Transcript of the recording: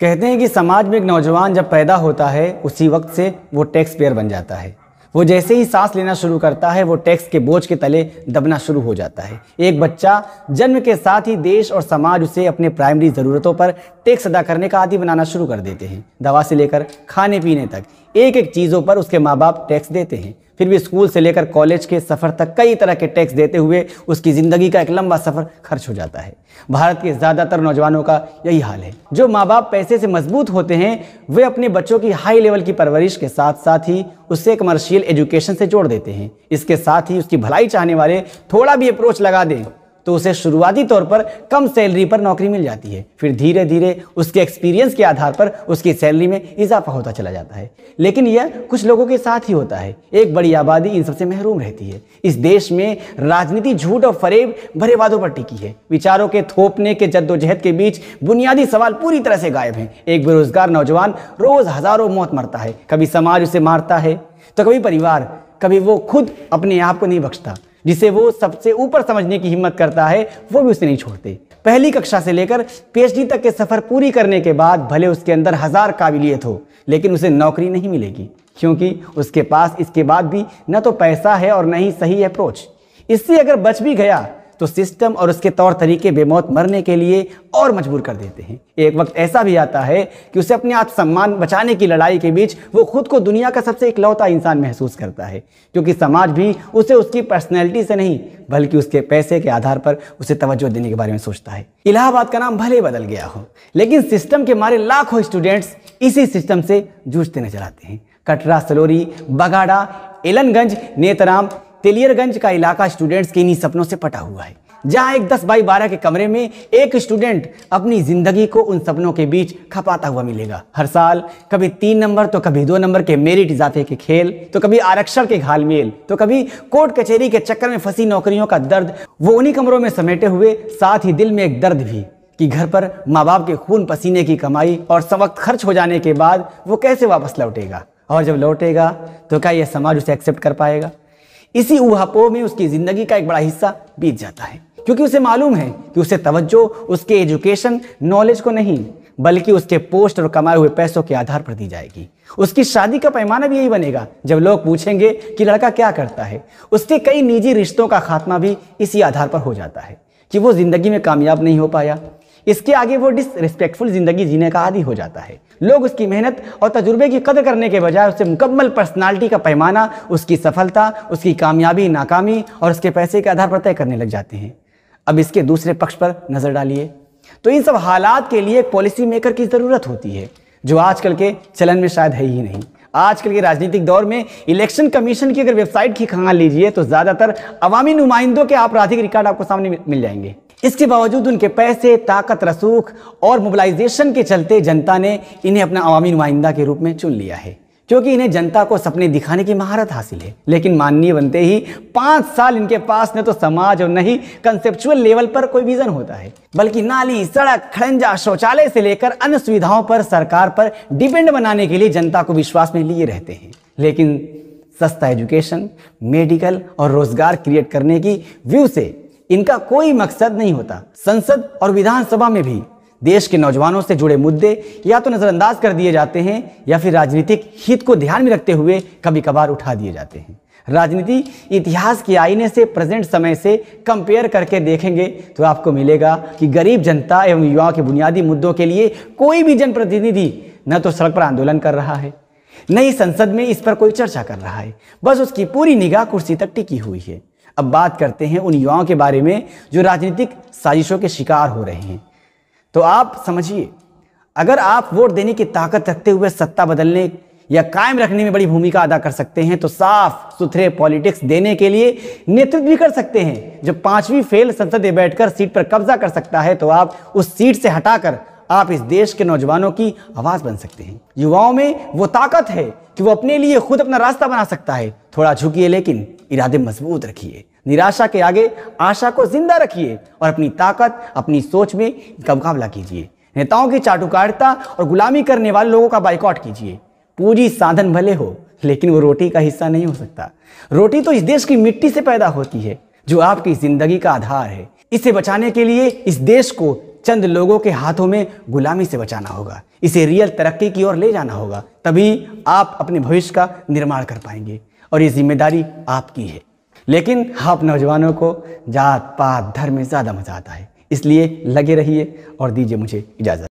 कहते हैं कि समाज में एक नौजवान जब पैदा होता है उसी वक्त से वो टैक्स पेयर बन जाता है वो जैसे ही सांस लेना शुरू करता है वो टैक्स के बोझ के तले दबना शुरू हो जाता है एक बच्चा जन्म के साथ ही देश और समाज उसे अपने प्राइमरी ज़रूरतों पर टैक्स अदा करने का आदि बनाना शुरू कर देते हैं दवा से लेकर खाने पीने तक एक एक चीज़ों पर उसके माँ बाप टैक्स देते हैं फिर भी स्कूल से लेकर कॉलेज के सफ़र तक कई तरह के टैक्स देते हुए उसकी ज़िंदगी का एक लंबा सफ़र खर्च हो जाता है भारत के ज़्यादातर नौजवानों का यही हाल है जो माँ बाप पैसे से मजबूत होते हैं वे अपने बच्चों की हाई लेवल की परवरिश के साथ साथ ही उससे कमर्शियल एजुकेशन से जोड़ देते हैं इसके साथ ही उसकी भलाई चाहने वाले थोड़ा भी अप्रोच लगा दें तो उसे शुरुआती तौर पर कम सैलरी पर नौकरी मिल जाती है फिर धीरे धीरे उसके एक्सपीरियंस के आधार पर उसकी सैलरी में इजाफा होता चला जाता है लेकिन यह कुछ लोगों के साथ ही होता है एक बड़ी आबादी इन सबसे महरूम रहती है इस देश में राजनीति झूठ और फरेब भरे वादों पर टिकी है विचारों के थोपने के जद्दोजहद के बीच बुनियादी सवाल पूरी तरह से गायब हैं एक बेरोजगार नौजवान रोज हजारों मौत मरता है कभी समाज उसे मारता है तो कभी परिवार कभी वो खुद अपने आप को नहीं बख्शता जिसे वो सबसे ऊपर समझने की हिम्मत करता है वो भी उसे नहीं छोड़ते पहली कक्षा से लेकर पीएचडी तक के सफ़र पूरी करने के बाद भले उसके अंदर हज़ार काबिलियत हो लेकिन उसे नौकरी नहीं मिलेगी क्योंकि उसके पास इसके बाद भी न तो पैसा है और न ही सही अप्रोच इससे अगर बच भी गया तो सिस्टम और उसके तौर तरीके बेमौत मरने के लिए और मजबूर कर देते हैं एक वक्त ऐसा भी आता है कि उसे अपने आत्मसम्मान बचाने की लड़ाई के बीच वो खुद को दुनिया का सबसे इकलौता इंसान महसूस करता है क्योंकि समाज भी उसे उसकी पर्सनैलिटी से नहीं बल्कि उसके पैसे के आधार पर उसे तवज्जो देने के बारे में सोचता है इलाहाबाद का नाम भले बदल गया हो लेकिन सिस्टम के मारे लाखों स्टूडेंट्स इसी सिस्टम से जूझते नजर आते हैं कटरा सलोरी बगाड़ा एलनगंज नेतराम तेलियरगंज का इलाका स्टूडेंट्स के इन्हीं सपनों से पटा हुआ है जहां एक 10 बाई 12 के कमरे में एक स्टूडेंट अपनी जिंदगी को उन सपनों के बीच खपाता हुआ मिलेगा हर साल कभी तीन नंबर तो कभी दो नंबर के मेरिट इजाफे के खेल तो कभी आरक्षण के घालमेल तो कभी कोर्ट कचहरी के चक्कर में फंसी नौकरियों का दर्द वो उन्हीं कमरों में समेटे हुए साथ ही दिल में एक दर्द भी कि घर पर माँ बाप के खून पसीने की कमाई और सबक खर्च हो जाने के बाद वो कैसे वापस लौटेगा और जब लौटेगा तो क्या यह समाज उसे एक्सेप्ट कर पाएगा इसी ऊहापोह में उसकी ज़िंदगी का एक बड़ा हिस्सा बीत जाता है क्योंकि उसे मालूम है कि उसे तवज्जो उसके एजुकेशन नॉलेज को नहीं बल्कि उसके पोस्ट और कमाए हुए पैसों के आधार पर दी जाएगी उसकी शादी का पैमाना भी यही बनेगा जब लोग पूछेंगे कि लड़का क्या करता है उसके कई निजी रिश्तों का खात्मा भी इसी आधार पर हो जाता है कि वो ज़िंदगी में कामयाब नहीं हो पाया इसके आगे वो डिसरिस्पेक्टफुल ज़िंदगी जीने का आदि हो जाता है लोग उसकी मेहनत और तजुर्बे की कदर करने के बजाय उससे मुकम्मल पर्सनालिटी का पैमाना उसकी सफलता उसकी कामयाबी नाकामी और उसके पैसे के आधार पर तय करने लग जाते हैं अब इसके दूसरे पक्ष पर नज़र डालिए तो इन सब हालात के लिए एक पॉलिसी मेकर की ज़रूरत होती है जो आजकल के चलन में शायद है ही नहीं आजकल के राजनीतिक दौर में इलेक्शन कमीशन की अगर वेबसाइट की खंगाल लीजिए तो ज़्यादातर अवामी नुमाइंदों के आपराधिक रिकॉर्ड आपको सामने मिल जाएंगे इसके बावजूद उनके पैसे ताकत रसूख और मोबलाइजेशन के चलते जनता ने इन्हें अपना अवामी नुमाइंदा के रूप में चुन लिया है क्योंकि इन्हें जनता को सपने दिखाने की महारत हासिल है लेकिन माननीय बनते ही पाँच साल इनके पास न तो समाज और न ही कंसेप्चुअल लेवल पर कोई विजन होता है बल्कि नाली सड़क खड़ंजा शौचालय से लेकर अन्य सुविधाओं पर सरकार पर डिपेंड बनाने के लिए जनता को विश्वास में लिए रहते हैं लेकिन सस्ता एजुकेशन मेडिकल और रोजगार क्रिएट करने की व्यू से इनका कोई मकसद नहीं होता संसद और विधानसभा में भी देश के नौजवानों से जुड़े मुद्दे या तो नज़रअंदाज कर दिए जाते हैं या फिर राजनीतिक हित को ध्यान में रखते हुए कभी कभार उठा दिए जाते हैं राजनीति इतिहास के आईने से प्रेजेंट समय से कंपेयर करके देखेंगे तो आपको मिलेगा कि गरीब जनता एवं युवाओं के बुनियादी मुद्दों के लिए कोई भी जनप्रतिनिधि न तो सड़क पर आंदोलन कर रहा है न ही संसद में इस पर कोई चर्चा कर रहा है बस उसकी पूरी निगाह कुर्सी तक टिकी हुई है अब बात करते हैं उन युवाओं के बारे में जो राजनीतिक साजिशों के शिकार हो रहे हैं तो आप समझिए अगर आप वोट देने की ताकत रखते हुए सत्ता बदलने या कायम रखने में बड़ी भूमिका अदा कर सकते हैं तो साफ सुथरे पॉलिटिक्स देने के लिए नेतृत्व भी कर सकते हैं जब पांचवी फेल संसद में बैठकर सीट पर कब्जा कर सकता है तो आप उस सीट से हटाकर आप इस देश के नौजवानों की आवाज बन सकते हैं युवाओं में वो ताकत है कि वो अपने लिए खुद अपना रास्ता बना सकता है थोड़ा झुकी लेकिन इरादे मजबूत रखिए निराशा के आगे आशा को जिंदा रखिए और अपनी ताकत अपनी सोच में इनका मुकाबला कीजिए नेताओं की चाटुकारिता और गुलामी करने वाले लोगों का बाइकआउट कीजिए पूंजी साधन भले हो लेकिन वो रोटी का हिस्सा नहीं हो सकता रोटी तो इस देश की मिट्टी से पैदा होती है जो आपकी जिंदगी का आधार है इसे बचाने के लिए इस देश को चंद लोगों के हाथों में गुलामी से बचाना होगा इसे रियल तरक्की की ओर ले जाना होगा तभी आप अपने भविष्य का निर्माण कर पाएंगे और ये जिम्मेदारी आपकी है लेकिन आप नौजवानों को जात पात धर्म में ज़्यादा मज़ा आता है इसलिए लगे रहिए और दीजिए मुझे इजाज़त